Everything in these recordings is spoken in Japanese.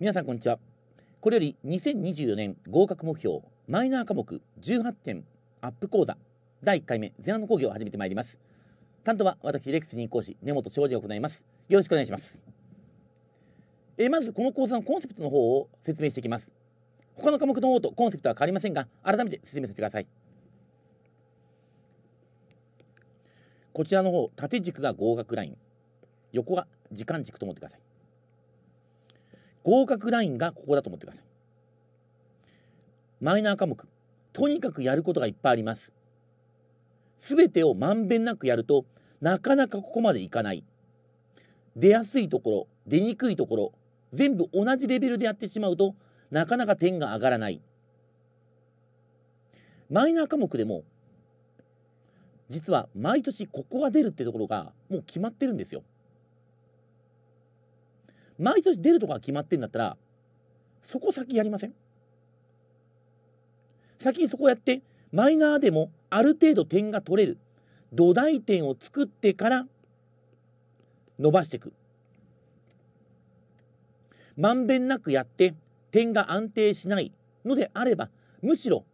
皆さんこんにちはこれより2024年合格目標マイナー科目18点アップ講座第1回目ゼナの講義を始めてまいります担当は私レクス任講師根本庄司が行いますよろしくお願いしますえまずこの講座のコンセプトの方を説明していきます他の科目の方とコンセプトは変わりませんが改めて説明させてくださいこちらの方縦軸が合格ライン横が時間軸と思ってください合格ラインがここだと思ってくださいマイナー科目とにかくやることがいっぱいあります全てをまんべんなくやるとなかなかここまでいかない出やすいところ出にくいところ全部同じレベルでやってしまうとなかなか点が上がらないマイナー科目でも実は毎年ここが出るってところがもう決まってるんですよ毎年出るとか決まってんだったら、そこ先やりません先にそこやって、マイナーでもある程度点が取れる。土台点を作ってから伸ばしていく。まんべんなくやって点が安定しないのであれば、むしろ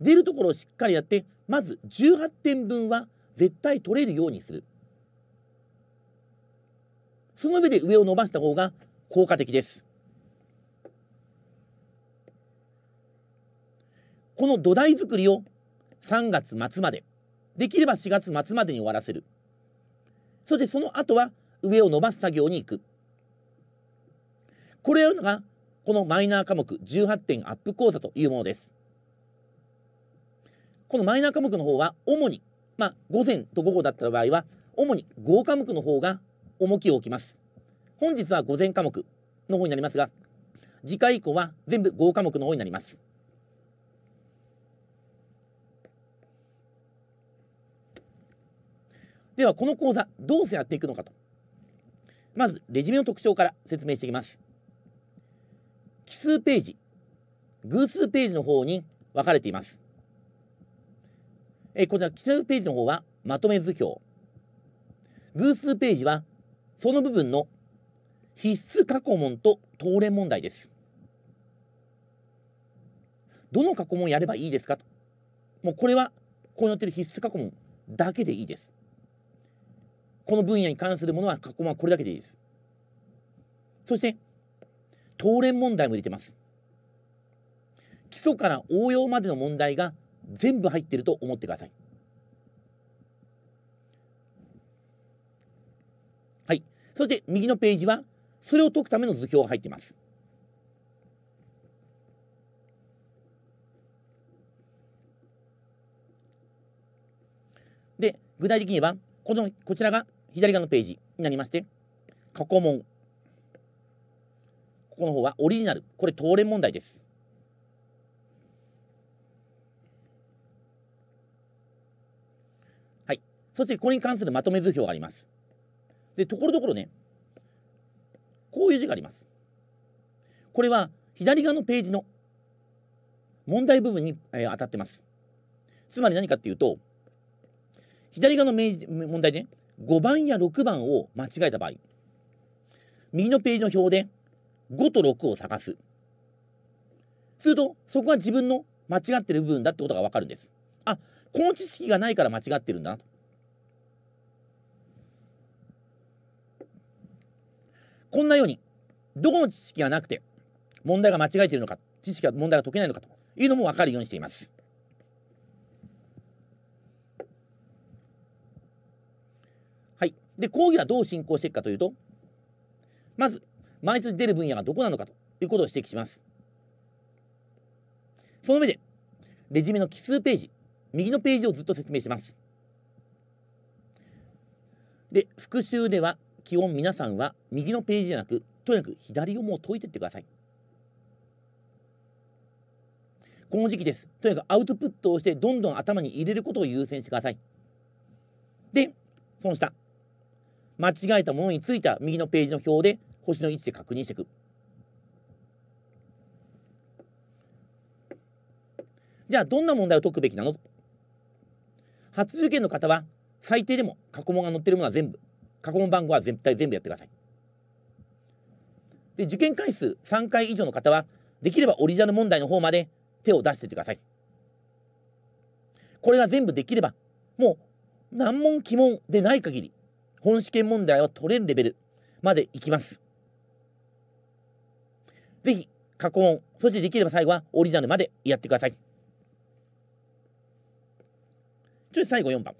出るところをしっかりやって、まず18点分は絶対取れるようにする。その上で上を伸ばした方が効果的です。この土台作りを3月末まで、できれば4月末までに終わらせる。そしてその後は上を伸ばす作業に行く。これをやるのが、このマイナー科目18点アップ講座というものです。このマイナー科目の方は、主に、まあ、午前と午後だった場合は、主に5科目の方が重きを置きます。本日は午前科目の方になりますが、次回以降は全部合科目の方になります。では、この講座、どうしてやっていくのかと。まず、レジュメの特徴から説明していきます。奇数ページ、偶数ページの方に分かれています。えこちら、奇数ページの方はまとめ図表。偶数ページは、その部分の必須過去問と答練問題です。どの過去問やればいいですかと。もうこれは、ここに載ってる必須過去問だけでいいです。この分野に関するものは過去問はこれだけでいいです。そして、答練問題も入れてます。基礎から応用までの問題が全部入ってると思ってください。はい。そして右のページはそれを解くための図表が入っています。で、具体的には、この、こちらが左側のページになりまして、過去問。ここの方はオリジナル。これ、当連問題です。はい。そして、これに関するまとめ図表があります。で、ところどころね、こういう字があります。これは左側のページの問題部分に、えー、当たってます。つまり何かっていうと、左側の問題ね、5番や6番を間違えた場合、右のページの表で5と6を探す。すると、そこが自分の間違ってる部分だってことがわかるんです。あ、この知識がないから間違ってるんだなと。こんなように、どこの知識がなくて、問題が間違えているのか、知識が問題が解けないのかというのも分かるようにしています。はい。で、講義はどう進行していくかというと、まず、毎日出る分野がどこなのかということを指摘します。その上で、レジュメの奇数ページ、右のページをずっと説明します。で、復習では、基本皆さんは右のページじゃなくとにかく左をもう解いていってくださいこの時期ですとにかくアウトプットをしてどんどん頭に入れることを優先してくださいでその下間違えたものについた右のページの表で星の位置で確認していくじゃあどんな問題を解くべきなの初受験の方は最低でも過去問が載ってるものは全部過去問番号は絶対全部やってください。で、受験回数3回以上の方は、できればオリジナル問題の方まで手を出しててください。これが全部できれば、もう難問鬼問でない限り、本試験問題は取れるレベルまでいきます。ぜひ、過去問、そしてできれば最後はオリジナルまでやってください。そして最後4番。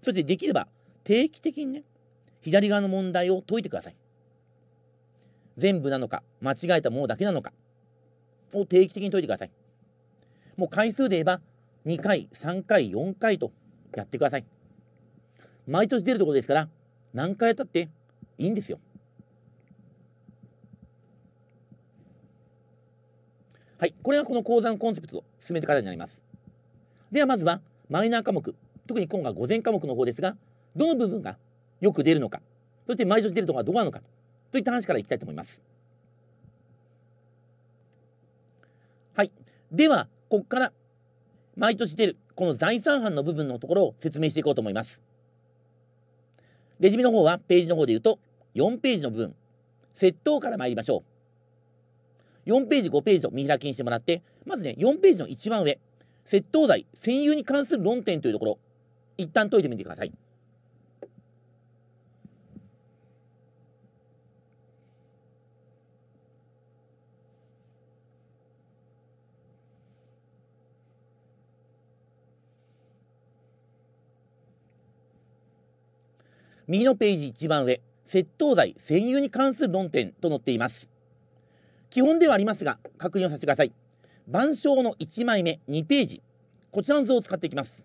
そしてできれば定期的にね、左側の問題を解いてください。全部なのか、間違えたものだけなのかを定期的に解いてください。もう回数で言えば、2回、3回、4回とやってください。毎年出るところですから、何回やったっていいんですよ。はい、これがこの講座のコンセプトと進める方になります。ではまずは、マイナー科目、特に今回は午前科目の方ですが、どの部分がよく出るのかそして毎年出るところはどうなのかといった話からいきたいと思います。はい、ではここから毎年出るこの財産犯の部分のところを説明していこうと思います。レジュメの方はページの方で言うと4ページの部分窃盗から参りましょう4ページ5ページを見開きにしてもらってまずね4ページの一番上窃盗罪占有に関する論点というところ一旦解いてみてください右のページ一番上、窃盗罪占有に関する論点と載っています。基本ではありますが、確認をさせてください。板書の1枚目、2ページ。こちらの図を使っていきます。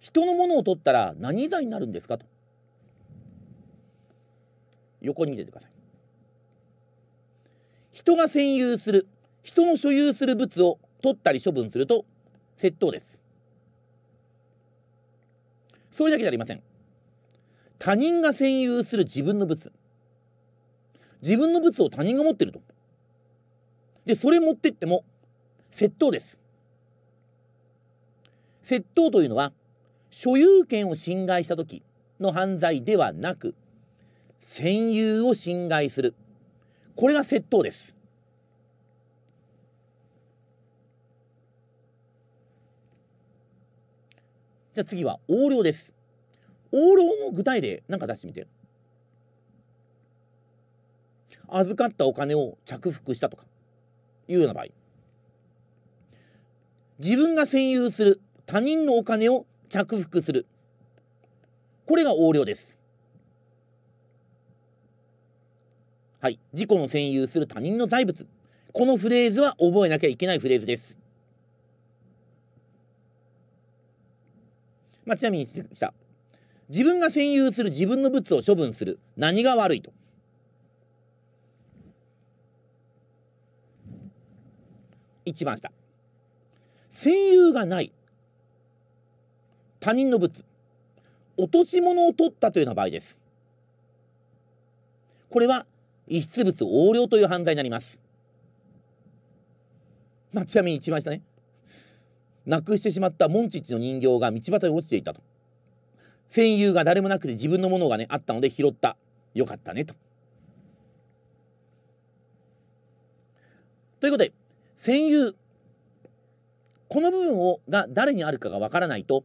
人のものを取ったら何罪になるんですかと。横に見ててください。人が占有する、人の所有する物を取ったり処分すると窃盗です。それだけじゃありません。他人が占有する自分の物。自分の物を他人が持ってると。で、それ持ってっても、窃盗です。窃盗というのは、所有権を侵害した時の犯罪ではなく、占有を侵害する。これが窃盗です。じゃあ次は横領です。横領の具体例なんか出してみて。預かったお金を着服したとかいうような場合。自分が占有する他人のお金を着服する。これが横領です。はい。自己の占有する他人の財物。このフレーズは覚えなきゃいけないフレーズです。まあ、ちなみにした。自分が占有する自分の物を処分する。何が悪いと。一番下。占有がない。他人の物。落とし物を取ったというような場合です。これは、遺失物横領という犯罪になります。まあ、ちなみに一番下ね。なくしてしまったモンチッチの人形が道端に落ちていたと。戦友が誰もなくて自分のものがね、あったので拾った。よかったね、と。ということで、戦友、この部分をが誰にあるかがわからないと、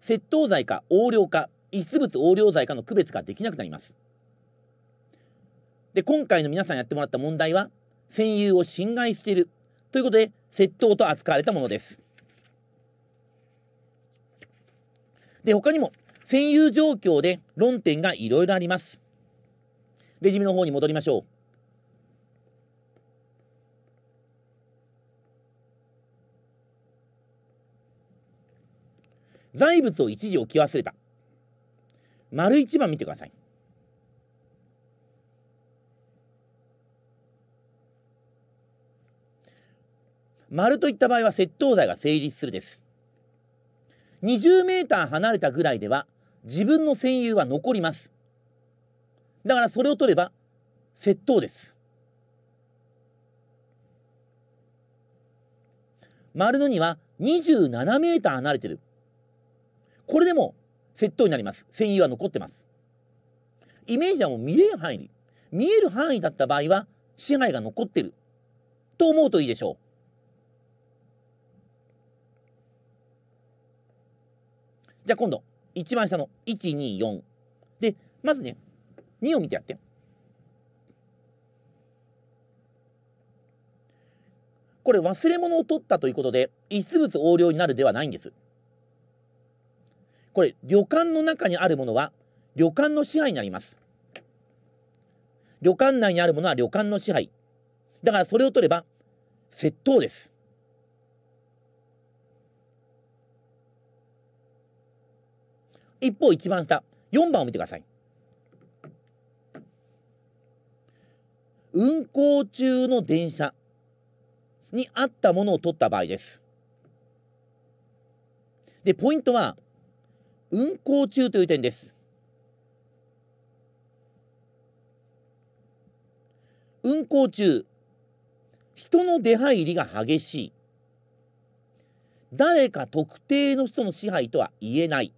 窃盗罪か横領か、遺失物横領罪かの区別ができなくなります。で、今回の皆さんやってもらった問題は、戦友を侵害しているということで、窃盗と扱われたものです。で、他にも、占有状況で論点がいろいろあります。レジュメの方に戻りましょう。財物を一時置き忘れた。丸一番見てください。丸といった場合は窃盗罪が成立するです。20メーター離れたぐらいでは自分の戦友は残ります。だからそれを取れば窃盗です。丸のには27メーター離れてる。これでも窃盗になります。戦友は残ってます。イメージはもう見れる範囲見える範囲だった場合は支配が残ってる。と思うといいでしょう。じゃあ今度、一番下の1、2、4。で、まずね、2を見てやって。これ忘れ物を取ったということで、遺失物横領になるではないんです。これ、旅館の中にあるものは、旅館の支配になります。旅館内にあるものは旅館の支配。だからそれを取れば、窃盗です。一方一番下4番を見てください運行中の電車にあったものを取った場合ですでポイントは運行中という点です運行中人の出入りが激しい誰か特定の人の支配とは言えない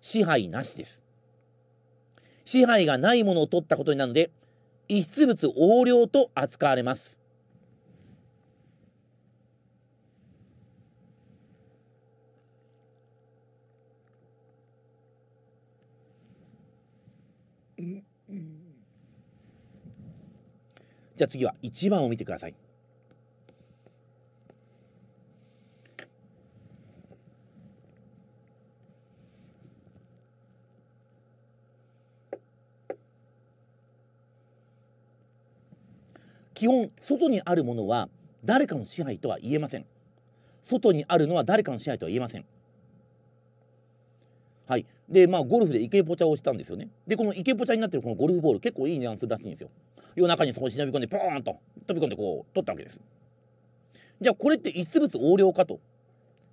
支配なしです。支配がないものを取ったことになるので、遺失物横領と扱われます。じゃあ次は1番を見てください。基本外にあるものは誰かの支配とは言えません外にあるのは誰かの支配とは言えませんはいでまあゴルフで池ポチャをしたんですよねでこの池ポチャになってるこのゴルフボール結構いい値段するらしいんですよ夜中にそこに忍び込んでポーンと飛び込んでこう取ったわけですじゃあこれって一物横領かと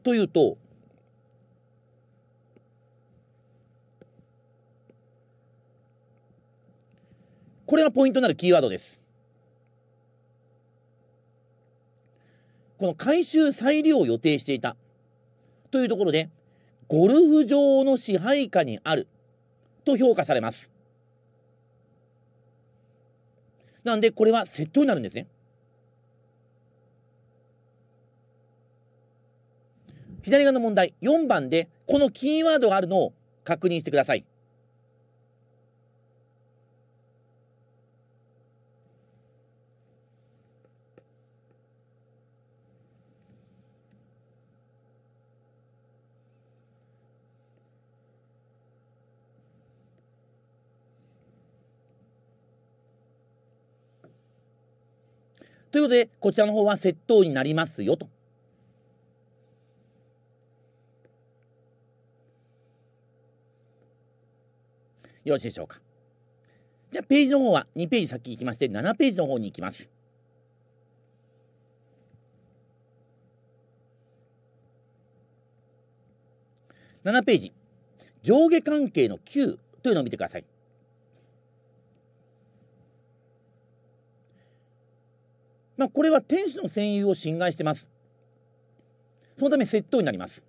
というとこれがポイントになるキーワードです。この回収再利用を予定していた。というところで、ゴルフ場の支配下にあると評価されます。なんで、これは窃盗になるんですね。左側の問題、4番で、このキーワードがあるのを確認してください。ということで、こちらの方は窃盗になりますよと。よろしいでしょうか。じゃあ、ページの方は2ページ先行きまして、7ページの方に行きます。7ページ、上下関係の9というのを見てください。まあ、これは天使の占有を侵害してます。そのため窃盗になります。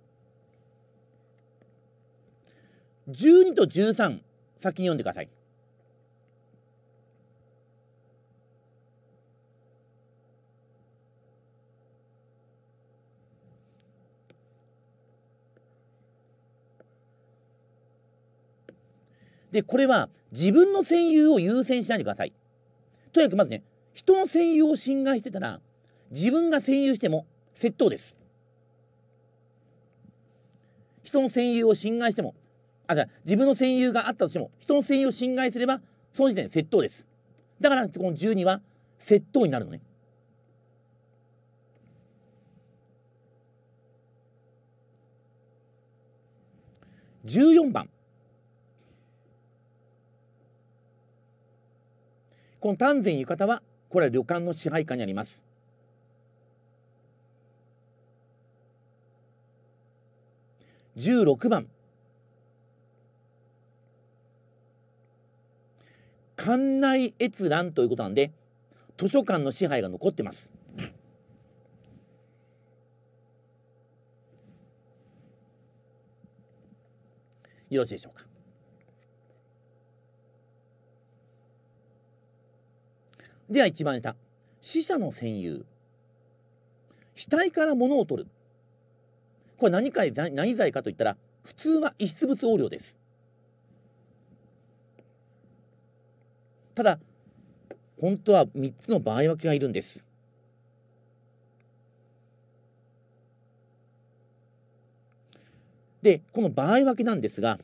12と13先に読んでください。で、これは自分の占有を優先しないでください。とにかくまずね、人の占有を侵害してたら自分が占有しても窃盗です人の占有を侵害してもあじゃ自分の占有があったとしても人の占有を侵害すればその時点で窃盗ですだからこの12は窃盗になるのね14番この丹前浴衣はこれは旅館の支配下にあります。16番館内閲覧ということなんで図書館の支配が残ってます。よろしいでしょうか。では一番下死者の占有死体から物を取るこれ何か何罪かといったら普通は遺失物横領ですただ本当は3つの場合分けがいるんですでこの場合分けなんですが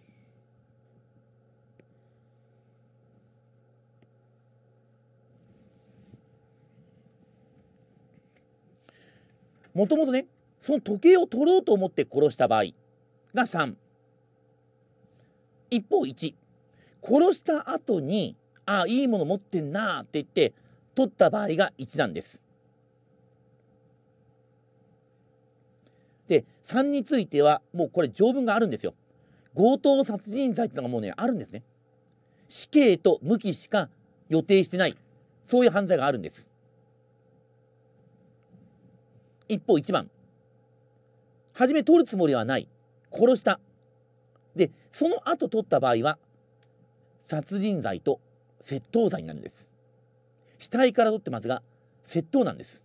もともとねその時計を取ろうと思って殺した場合が3一方1殺した後にああいいもの持ってんなって言って取った場合が1なんですで3についてはもうこれ条文があるんですよ強盗殺人罪ってのがもうねあるんですね死刑と無期しか予定してないそういう犯罪があるんです一方1番。初め取るつもりはない。殺した。で、その後取った場合は、殺人罪と窃盗罪になるんです。死体から取ってますが、窃盗なんです。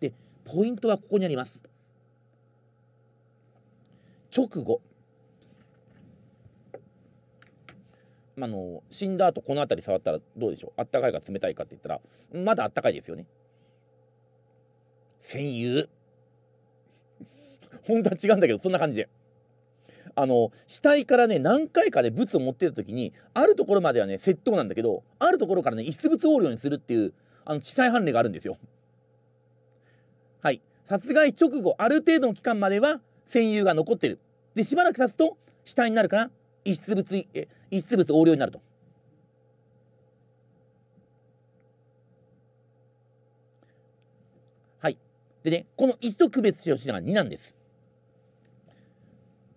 で、ポイントはここにあります。直後。あの死んだ後この辺り触ったらどうでしょうあったかいか冷たいかって言ったらまだあったかいですよね戦友。本当は違うんだけど、そんな感じで。あの、死体からね、何回かで、ね、物を持ってた時に、あるところまではね、窃盗なんだけど、あるところからね、遺失物横領にするっていう、あの、地裁判例があるんですよ。はい。殺害直後、ある程度の期間までは、戦友が残ってる。で、しばらく経つと、死体になるから、遺失物、遺失物横領になると。でね、この1と区別しようしながら2なんです。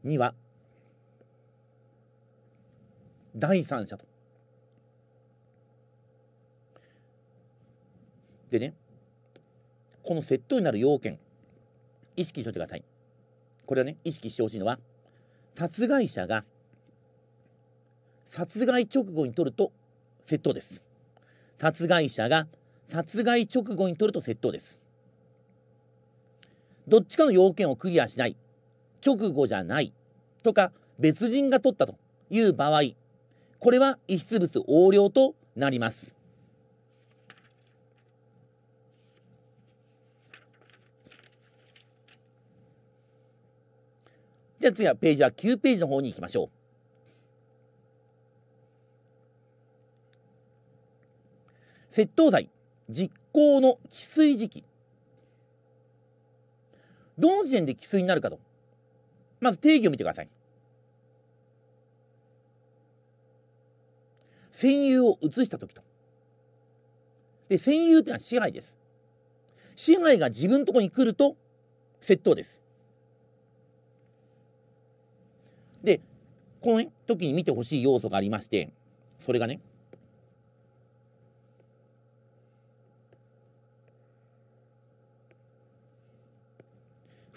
2は、第三者と。でね、この窃盗になる要件、意識しておいてください。これはね、意識してほしいのは、殺害者が殺害直後に取ると窃盗です。殺害者が殺害直後に取ると窃盗です。どっちかの要件をクリアしない、直後じゃない、とか別人が取ったという場合、これは遺失物横領となります。じゃあ次はページは9ページの方に行きましょう。窃盗罪実行の既遂時期どの時点で既遂になるかと。まず定義を見てください。戦友を移した時と。で、戦友っいうのは支配です。支配が自分のとこに来ると窃盗です。で、この、時に見てほしい要素がありまして、それがね、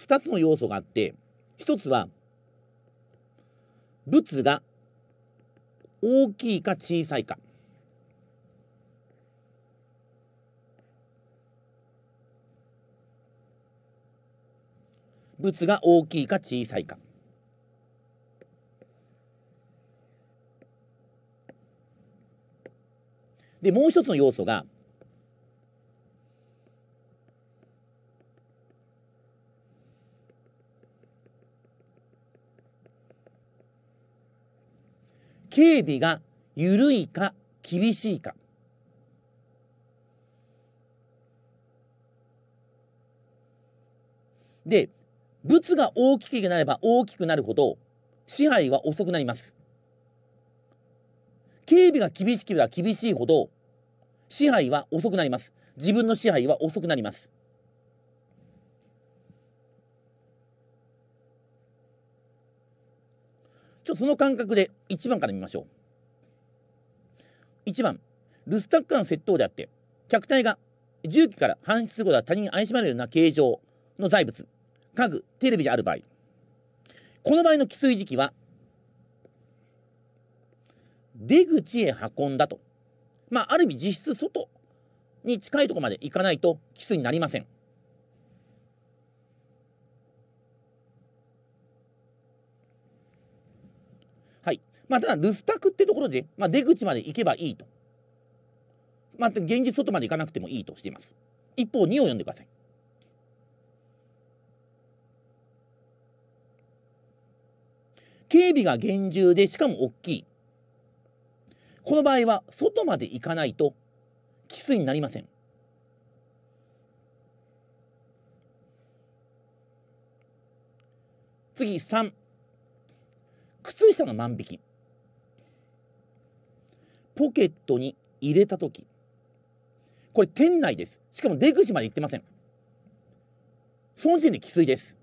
2つの要素があって1つは物が大きいか小さいか物が大きいか小さいかでもう一つの要素が警備が緩いか厳しいか。で、物が大きくなれば大きくなるほど支配は遅くなります。警備が厳しければ厳しいほど支配は遅くなります。自分の支配は遅くなります。ちょっとその感覚で1番から見ましょう1番留守タッカの窃盗であって客体が重機から搬出後とは他人に愛しまれるような形状の財物家具テレビである場合この場合の起水時期は出口へ運んだとまあある意味実質外に近いところまで行かないと起水になりません。まあ、ただ留守宅ってところで、まあ、出口まで行けばいいと。まあ、現実外まで行かなくてもいいとしています。一方2を読んでください。警備が厳重でしかも大きい。この場合は外まで行かないとキスになりません。次3靴下の万引きポケットに入れた時これ店内ですしかも出口まで行ってませんその時点で既遂です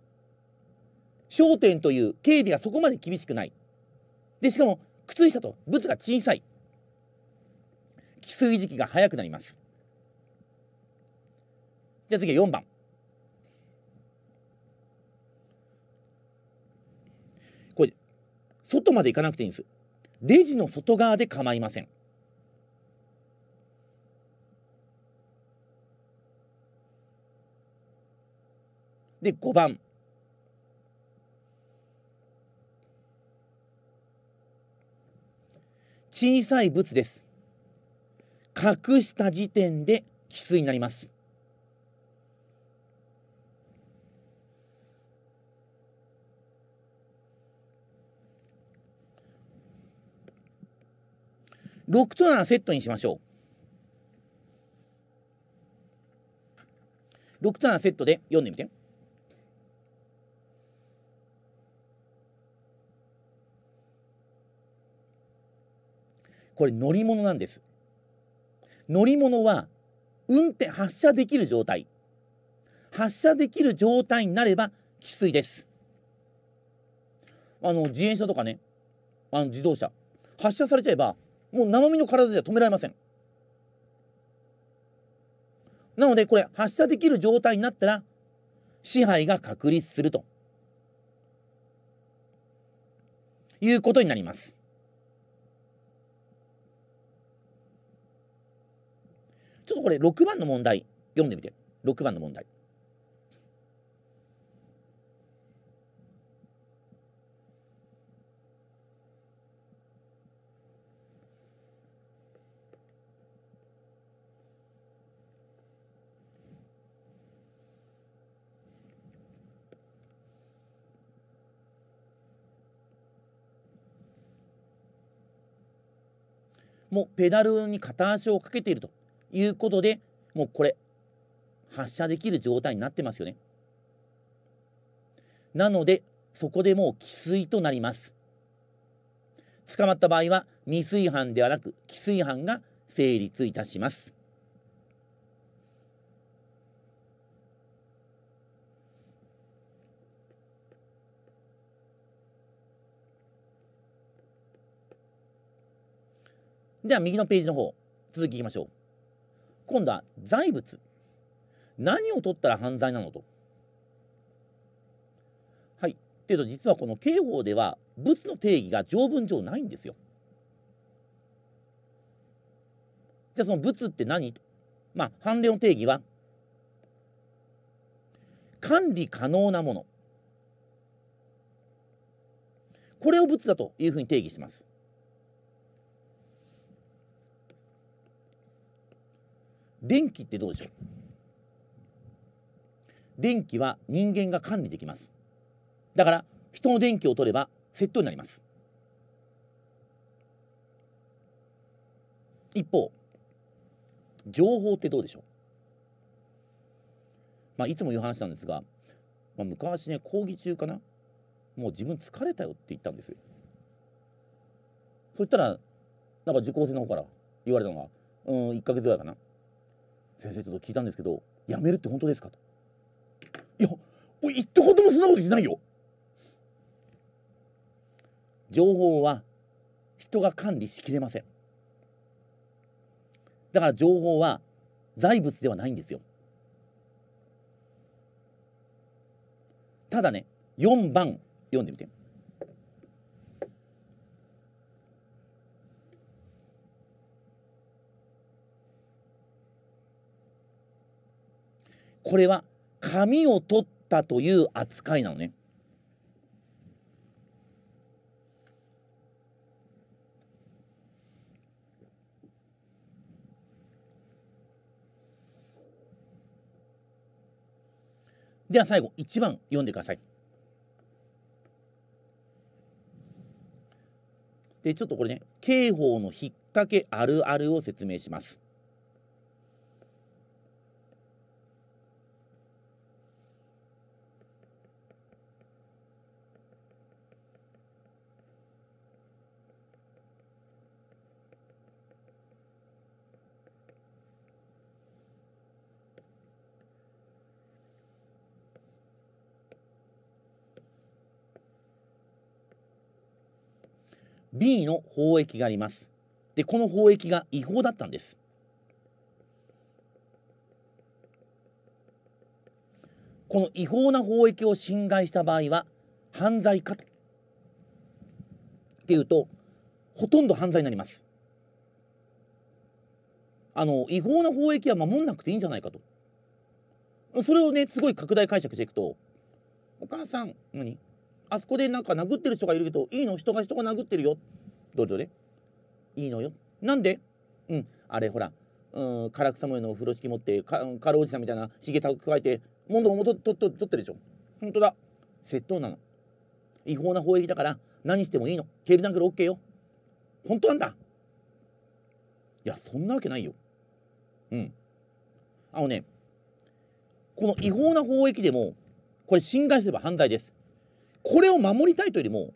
商店という警備がそこまで厳しくないでしかも靴下とブツが小さい既遂時期が早くなりますじゃあ次は4番これ外まで行かなくていいんですレジの外側で構いませんで、5番。小さい物です。隠した時点で奇数になります。6と7セットにしましょう。6と7セットで読んでみて。これ乗り物なんです。乗り物は運転、発射できる状態。発射できる状態になれば汽水です。あの、自転車とかね、あの自動車、発射されちゃえば、もう生身の体では止められません。なので、これ、発射できる状態になったら、支配が確立すると。いうことになります。ょっとこれ6番の問題読んでみて6番の問題もうペダルに片足をかけているということで、もうこれ、発射できる状態になってますよね。なので、そこでもう既遂となります。捕まった場合は、未遂犯ではなく、既遂犯が成立いたします。では、右のページの方、続きいきましょう。今度は財物何を取ったら犯罪なのと。はい。っていうと、実はこの刑法では、物の定義が条文上ないんですよ。じゃあその物って何まあ、判例の定義は、管理可能なもの。これを物だというふうに定義します。電気ってどうでしょう電気は人間が管理できます。だから、人の電気を取れば窃盗になります。一方、情報ってどうでしょうまあ、いつも言う話なんですが、まあ、昔ね、講義中かなもう自分疲れたよって言ったんですよ。そしたら、なんか受講生の方から言われたのが、うん、1か月ぐらいかな。先生ちょっと聞いたんですけど辞めるって本当ですかといや俺一言もそんなこと言ってないよ情報は人が管理しきれませんだから情報は財物ではないんですよただね4番読んでみてこれは紙を取ったという扱いなのね。では最後1番読んでください。でちょっとこれね刑法の引っ掛けあるあるを説明します。B の法益があります。で、この法益が違法だったんです。この違法な法益を侵害した場合は犯罪かっていうと、ほとんど犯罪になります。あの、違法な法益は守んなくていいんじゃないかと。それをね、すごい拡大解釈していくと、お母さん、何あそこでなんか殴ってる人がいるけどいいの人が人が殴ってるよどれどれいいのよなんでうんあれほらうん唐草模様の風呂敷持ってか軽おじさんみたいなひげたくわえてもんどもとと取ってるでしょ本当だ窃盗なの違法な法益だから何してもいいの蹴り殴る OK よ本当なんだいやそんなわけないようんあのねこの違法な法益でもこれ侵害すれば犯罪ですこれを守りたいというよりも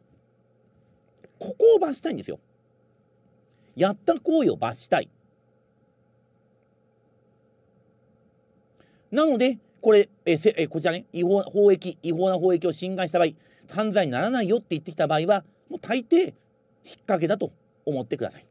ここを罰したいんですよやった行為を罰したいなのでこれえせえこちらね違法法益違法な法益を侵害した場合犯罪にならないよって言ってきた場合はもう大抵引っ掛けだと思ってください